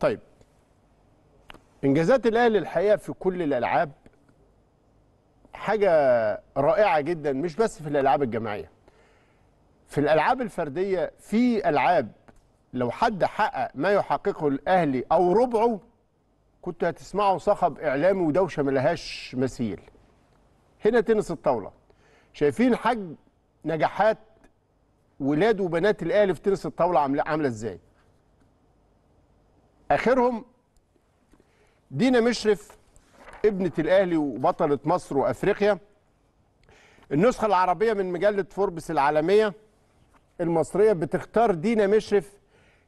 طيب انجازات الاهلي الحقيقه في كل الالعاب حاجه رائعه جدا مش بس في الالعاب الجماعيه في الالعاب الفرديه في العاب لو حد حقق ما يحققه الاهلي او ربعه كنت هتسمعه صخب اعلامي ودوشه ملهاش مثيل هنا تنس الطاوله شايفين حجم نجاحات ولاد وبنات الاهلي في تنس الطاوله عامله عامله ازاي اخرهم دينا مشرف ابنه الاهلي وبطله مصر وافريقيا النسخه العربيه من مجله فوربس العالميه المصريه بتختار دينا مشرف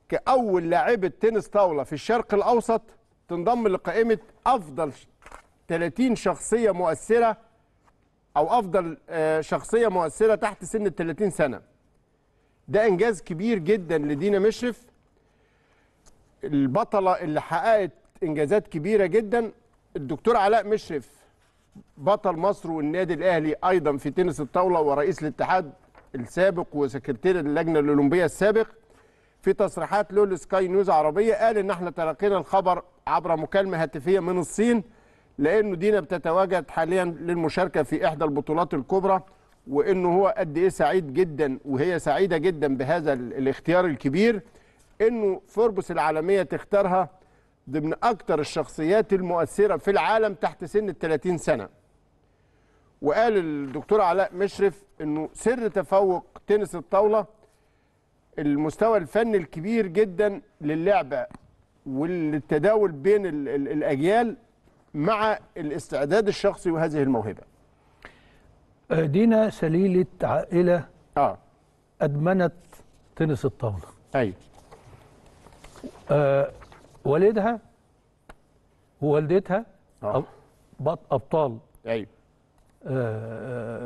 كاول لاعبه تنس طاوله في الشرق الاوسط تنضم لقائمه افضل 30 شخصيه مؤثره او افضل آه، شخصيه مؤثره تحت سن ال 30 سنه ده انجاز كبير جدا لدينا مشرف البطله اللي حققت انجازات كبيره جدا الدكتور علاء مشرف بطل مصر والنادي الاهلي ايضا في تنس الطاوله ورئيس الاتحاد السابق وسكرتير اللجنه الاولمبيه السابق في تصريحات له لسكاي نيوز عربيه قال ان احنا تلقينا الخبر عبر مكالمه هاتفيه من الصين لانه دينا بتتواجد حاليا للمشاركه في احدى البطولات الكبرى وانه هو قد ايه سعيد جدا وهي سعيده جدا بهذا الاختيار الكبير انه فوربس العالميه تختارها ضمن اكثر الشخصيات المؤثره في العالم تحت سن ال 30 سنه وقال الدكتور علاء مشرف انه سر تفوق تنس الطاوله المستوى الفني الكبير جدا للعبه والتداول بين الـ الـ الاجيال مع الاستعداد الشخصي وهذه الموهبه آه، دينا سليله عائله اه ادمنت تنس الطاوله ايوه آه، والدها ووالدتها آه. ابطال ايوه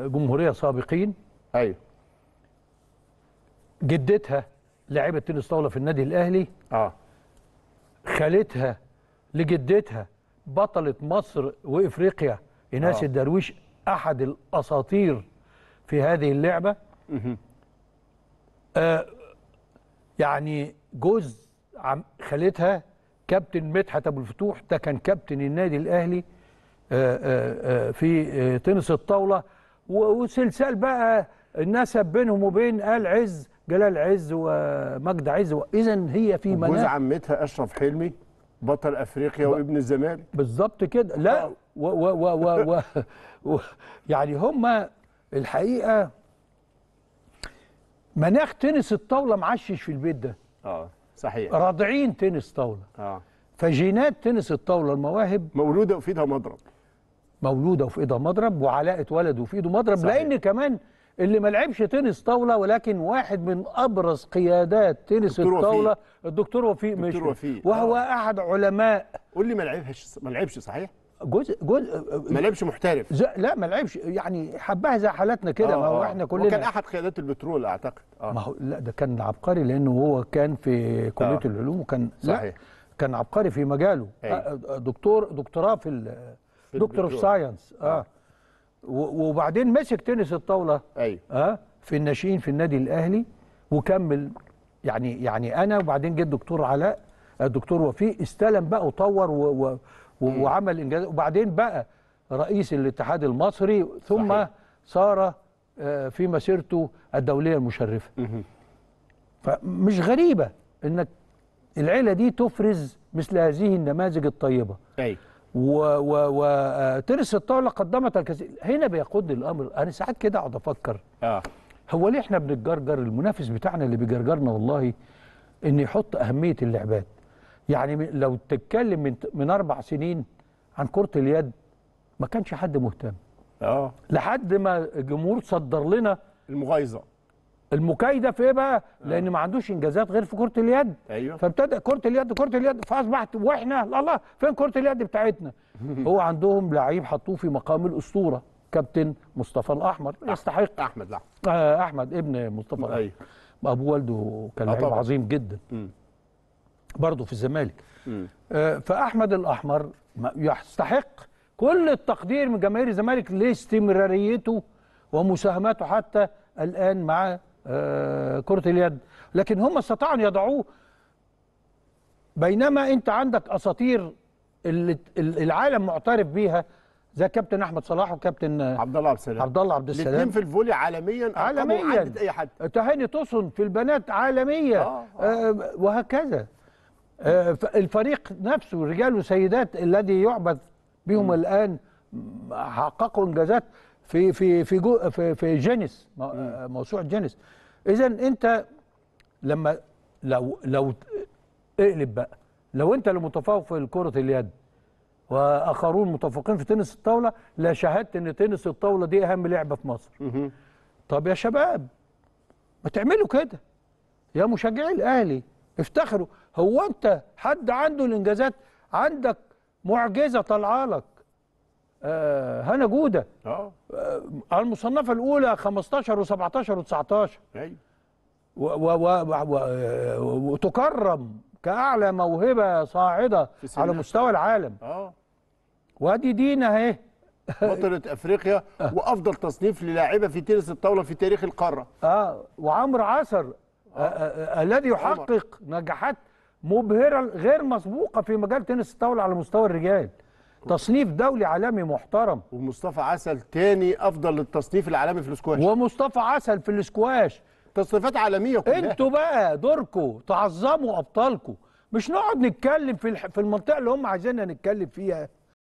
جمهوريه سابقين ايوه جدتها لعيبه تنس طاوله في النادي الاهلي اه خالتها لجدتها بطله مصر وافريقيا ايناس آه. الدرويش احد الاساطير في هذه اللعبه آه يعني جوز عم خالتها كابتن مدحت ابو الفتوح ده كان كابتن النادي الاهلي آه، آه، آه، في تنس الطاوله وسلسال بقى النسب بينهم وبين آل عز جلال عز ومجد عز اذا هي في مناخ جوز عمتها اشرف حلمي بطل افريقيا وابن الزمالك بالظبط كده لا و و و و, و, و يعني هما الحقيقه مناخ تنس الطاوله معشش في البيت ده اه صحيح راضعين تنس طاوله اه فجينات تنس الطاوله المواهب مولوده وفي ايدها مضرب مولوده وفي ايدها مضرب وعلاقه ولد وفي ايده مضرب صحيح. لان كمان اللي ما لعبش تنس طاوله ولكن واحد من ابرز قيادات تنس الطاوله وفيه. الدكتور وفيق مشري وهو آه. احد علماء قول لي ما لعبش ما لعبش صحيح جزء جزء ما لعبش محترف لا ما لعبش يعني حباها زي حالاتنا كده ما هو آه، آه. احنا كلنا وكان احد قيادات البترول اعتقد آه. ما هو لا ده كان عبقري لانه هو كان في كليه آه. العلوم وكان صحيح لا كان عبقري في مجاله أي. دكتور دكتوراه في, في دكتور اوف ساينس اه, آه. وبعدين مسك تنس الطاوله ايوه اه في الناشئين في النادي الاهلي وكمل يعني يعني انا وبعدين جه الدكتور علاء الدكتور وفيه استلم بقى وطور و, و وعمل انجاز وبعدين بقى رئيس الاتحاد المصري ثم صحيح. صار آه، في مسيرته الدوليه المشرفه فمش غريبه انك العيله دي تفرز مثل هذه النماذج الطيبه ايوه و... آه، الطاوله قدمت الكثير هنا بيقودني الامر انا ساعات كده اقعد افكر اه هو ليه احنا بنتجرجر المنافس بتاعنا اللي بيجرجرنا والله ان يحط اهميه اللعبات يعني لو تتكلم من من اربع سنين عن كره اليد ما كانش حد مهتم اه لحد ما الجمهور صدر لنا المغايظه المكايده في ايه بقى؟ آه. لان ما عندوش انجازات غير في كره اليد ايوه فابتدى كره اليد كره اليد فاصبحت واحنا لا الله فين كره اليد بتاعتنا؟ هو عندهم لعيب حطوه في مقام الاسطوره كابتن مصطفى الاحمر يستحق احمد لا. آه احمد ابن مصطفى ايوه ابو والده كان آه، لعيب عظيم جدا م. برضه في الزمالك آه، فاحمد الاحمر يستحق كل التقدير من جماهير الزمالك لاستمراريته ومساهماته حتى الان مع آه، كره اليد لكن هم استطاعوا ان يضعوه بينما انت عندك اساطير العالم معترف بيها زي كابتن احمد صلاح وكابتن آه، عبد الله عبد السلام عبد الله عبد السلام الاثنين في الفولي عالميا عالميا عدد اي حد تهاني توسن في البنات عالميه آه آه. آه وهكذا آه، الفريق نفسه رجال وسيدات الذي يعبد بهم م. الان حققوا انجازات في في في جو في, في جينيس آه، موسوعه جينيس اذا انت لما لو لو اقلب بقى لو انت اللي متفوق في كره اليد واخرون متفوقين في تنس الطاوله لا شاهدت ان تنس الطاوله دي اهم لعبه في مصر طب يا شباب ما تعملوا كده يا مشجعي الاهلي افتخروا هو انت حد عنده الانجازات عندك معجزه طالعه لك آه هنا جوده اه, آه، المصنفه الاولى 15 و17 و19 ايوه وتكرم كاعلى موهبه صاعده على مستوى العالم اه وادي دينا اهي بطلة افريقيا آه. وافضل تصنيف للاعبه في تنس الطاوله في تاريخ القاره اه وعمرو عصر الذي يحقق نجاحات مبهره غير مسبوقه في مجال تنس الطاوله على مستوى الرجال تصنيف دولي عالمي محترم ومصطفى عسل تاني افضل التصنيف العالمي في الاسكواش ومصطفى عسل في الاسكواش تصنيفات عالميه كلها انتوا بقى دوركم تعظموا ابطالكم مش نقعد نتكلم في في المنطقه اللي هم عايزيننا نتكلم فيها